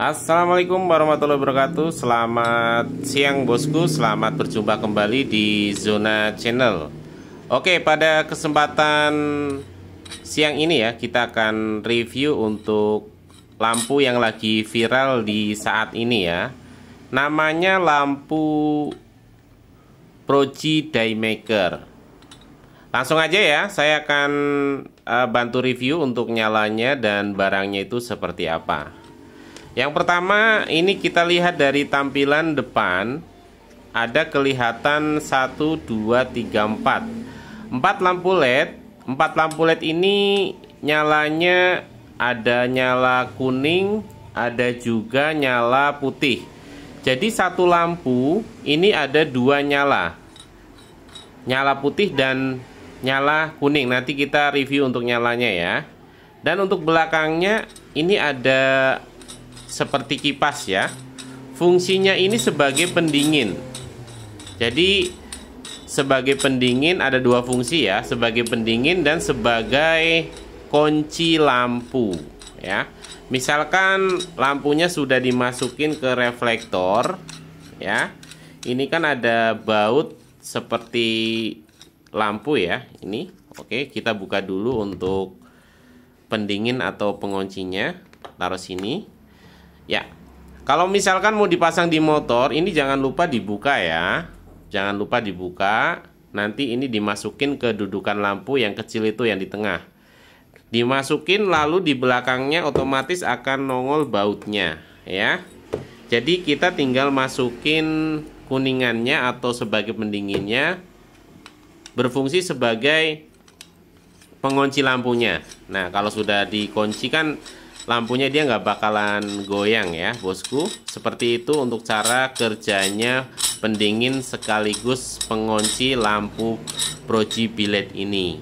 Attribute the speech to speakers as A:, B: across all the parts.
A: Assalamualaikum warahmatullahi wabarakatuh Selamat siang bosku Selamat berjumpa kembali di Zona Channel Oke pada kesempatan siang ini ya Kita akan review untuk lampu yang lagi viral di saat ini ya Namanya lampu Proji Daymaker Langsung aja ya Saya akan eh, bantu review untuk nyalanya dan barangnya itu seperti apa yang pertama ini kita lihat dari tampilan depan ada kelihatan 1 2 3 4. 4 lampu LED. 4 lampu LED ini nyalanya ada nyala kuning, ada juga nyala putih. Jadi satu lampu ini ada dua nyala. Nyala putih dan nyala kuning. Nanti kita review untuk nyalanya ya. Dan untuk belakangnya ini ada seperti kipas ya. Fungsinya ini sebagai pendingin. Jadi sebagai pendingin ada dua fungsi ya, sebagai pendingin dan sebagai kunci lampu ya. Misalkan lampunya sudah dimasukin ke reflektor ya. Ini kan ada baut seperti lampu ya, ini. Oke, kita buka dulu untuk pendingin atau penguncinya. Taruh sini. Ya. Kalau misalkan mau dipasang di motor, ini jangan lupa dibuka ya. Jangan lupa dibuka. Nanti ini dimasukin ke dudukan lampu yang kecil itu yang di tengah. Dimasukin lalu di belakangnya otomatis akan nongol bautnya, ya. Jadi kita tinggal masukin kuningannya atau sebagai pendinginnya berfungsi sebagai pengunci lampunya. Nah, kalau sudah dikunci kan lampunya dia nggak bakalan goyang ya bosku seperti itu untuk cara kerjanya pendingin sekaligus pengunci lampu Proji bilet ini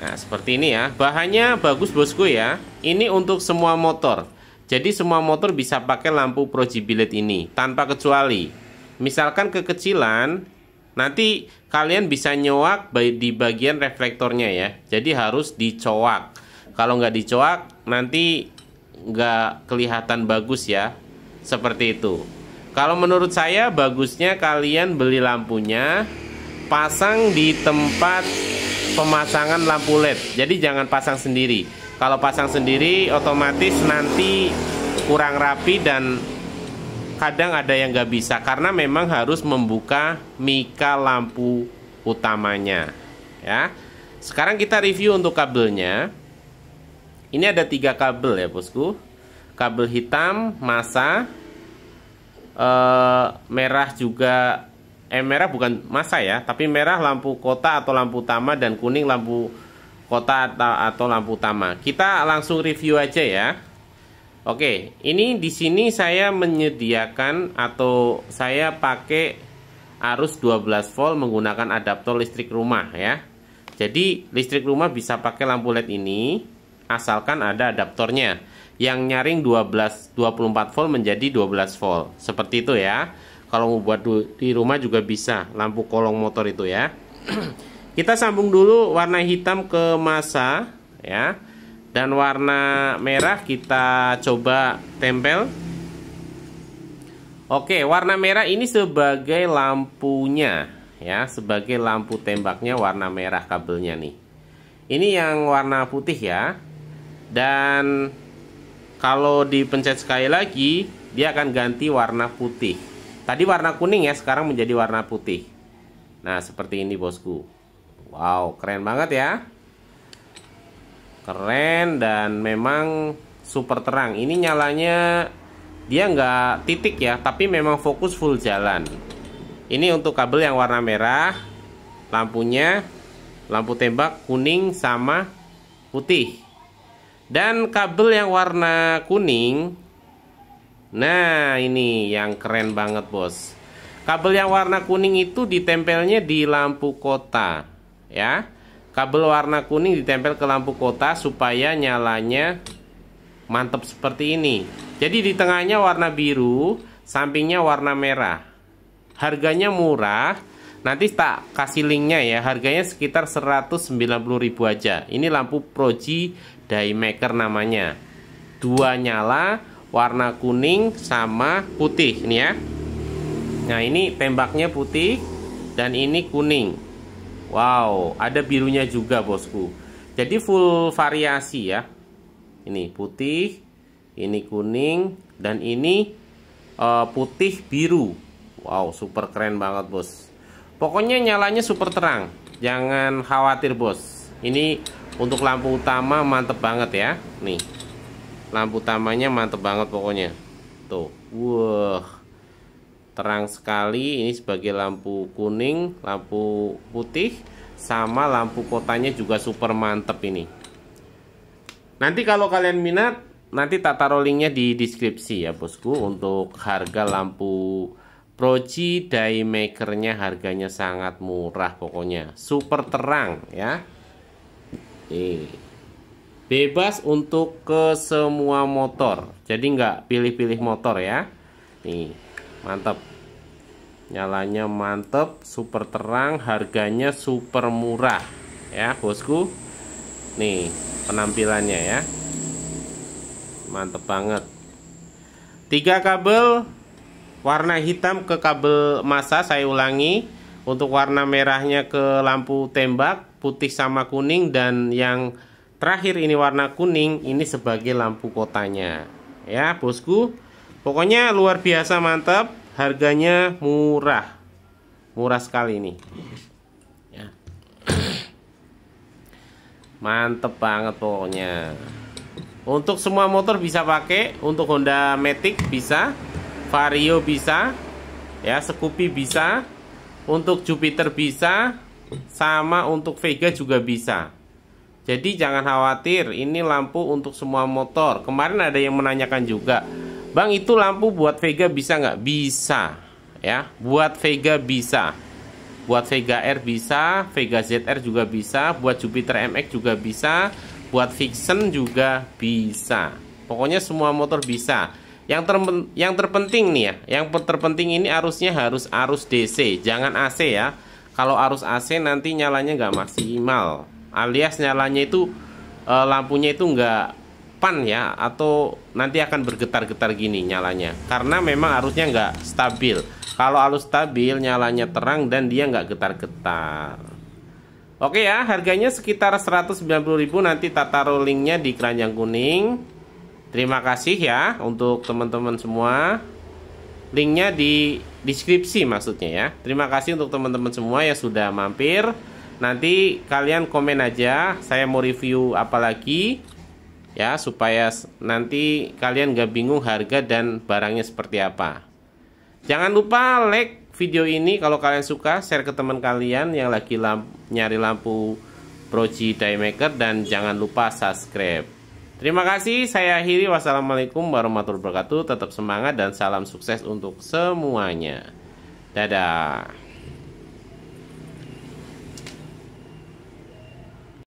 A: nah seperti ini ya bahannya bagus bosku ya ini untuk semua motor jadi semua motor bisa pakai lampu Proji bilet ini tanpa kecuali misalkan kekecilan nanti kalian bisa nyowak di bagian reflektornya ya jadi harus dicowak kalau nggak dicoak nanti nggak kelihatan bagus ya. Seperti itu. Kalau menurut saya bagusnya kalian beli lampunya pasang di tempat pemasangan lampu LED. Jadi jangan pasang sendiri. Kalau pasang sendiri otomatis nanti kurang rapi dan kadang ada yang nggak bisa karena memang harus membuka mika lampu utamanya ya. Sekarang kita review untuk kabelnya. Ini ada tiga kabel ya bosku. Kabel hitam masa e, merah juga eh merah bukan masa ya, tapi merah lampu kota atau lampu utama dan kuning lampu kota atau, atau lampu utama. Kita langsung review aja ya. Oke, ini di sini saya menyediakan atau saya pakai arus 12 volt menggunakan adaptor listrik rumah ya. Jadi listrik rumah bisa pakai lampu LED ini asalkan ada adaptornya yang nyaring 12 24 volt menjadi 12 volt. Seperti itu ya. Kalau mau buat di rumah juga bisa, lampu kolong motor itu ya. Kita sambung dulu warna hitam ke masa ya. Dan warna merah kita coba tempel. Oke, warna merah ini sebagai lampunya ya, sebagai lampu tembaknya warna merah kabelnya nih. Ini yang warna putih ya dan kalau dipencet sekali lagi dia akan ganti warna putih tadi warna kuning ya sekarang menjadi warna putih nah seperti ini bosku wow keren banget ya keren dan memang super terang ini nyalanya dia nggak titik ya tapi memang fokus full jalan ini untuk kabel yang warna merah lampunya lampu tembak kuning sama putih dan kabel yang warna kuning Nah ini yang keren banget bos Kabel yang warna kuning itu ditempelnya di lampu kota Ya Kabel warna kuning ditempel ke lampu kota supaya nyalanya mantap seperti ini Jadi di tengahnya warna biru Sampingnya warna merah Harganya murah Nanti tak kasih linknya ya Harganya sekitar 190.000 aja Ini lampu Proji maker namanya. Dua nyala warna kuning sama putih ini ya. Nah, ini tembaknya putih dan ini kuning. Wow, ada birunya juga, Bosku. Jadi full variasi ya. Ini putih, ini kuning dan ini uh, putih biru. Wow, super keren banget, Bos. Pokoknya nyalanya super terang. Jangan khawatir, Bos. Ini untuk lampu utama mantep banget ya nih lampu utamanya mantep banget pokoknya tuh wah terang sekali ini sebagai lampu kuning lampu putih sama lampu kotanya juga super mantep ini nanti kalau kalian minat nanti tak taruh linknya di deskripsi ya bosku untuk harga lampu Proji Daymaker-nya harganya sangat murah pokoknya super terang ya Nih. Iya. Bebas untuk ke semua motor. Jadi nggak pilih-pilih motor ya. Nih, mantap. Nyalanya mantap, super terang, harganya super murah ya, Bosku. Nih, penampilannya ya. Mantep banget. Tiga kabel warna hitam ke kabel masa saya ulangi untuk warna merahnya ke lampu tembak, putih sama kuning dan yang terakhir ini warna kuning ini sebagai lampu kotanya. Ya, Bosku. Pokoknya luar biasa mantap, harganya murah. Murah sekali ini. Ya. Mantep banget pokoknya. Untuk semua motor bisa pakai, untuk Honda Matic bisa, Vario bisa, ya Scoopy bisa, untuk Jupiter bisa, sama untuk Vega juga bisa. Jadi jangan khawatir, ini lampu untuk semua motor. Kemarin ada yang menanyakan juga, Bang itu lampu buat Vega bisa nggak? Bisa, ya. Buat Vega bisa. Buat Vega R bisa, Vega ZR juga bisa, buat Jupiter MX juga bisa, buat Vixen juga bisa. Pokoknya semua motor bisa yang ter yang terpenting nih ya yang terpenting ini arusnya harus arus DC jangan AC ya kalau arus AC nanti nyalanya nggak maksimal alias nyalanya itu e, lampunya itu nggak pan ya atau nanti akan bergetar-getar gini nyalanya karena memang arusnya nggak stabil kalau arus stabil nyalanya terang dan dia nggak getar-getar Oke ya harganya sekitar 190.000 nanti tata rollingnya di keranjang kuning Terima kasih ya untuk teman-teman semua. Linknya di deskripsi maksudnya ya. Terima kasih untuk teman-teman semua yang sudah mampir. Nanti kalian komen aja, saya mau review apa lagi ya supaya nanti kalian gak bingung harga dan barangnya seperti apa. Jangan lupa like video ini kalau kalian suka, share ke teman kalian yang lagi lamp nyari lampu Proji Daymaker dan jangan lupa subscribe. Terima kasih, saya akhiri. Wassalamualaikum warahmatullahi wabarakatuh. Tetap semangat dan salam sukses untuk semuanya. Dadah.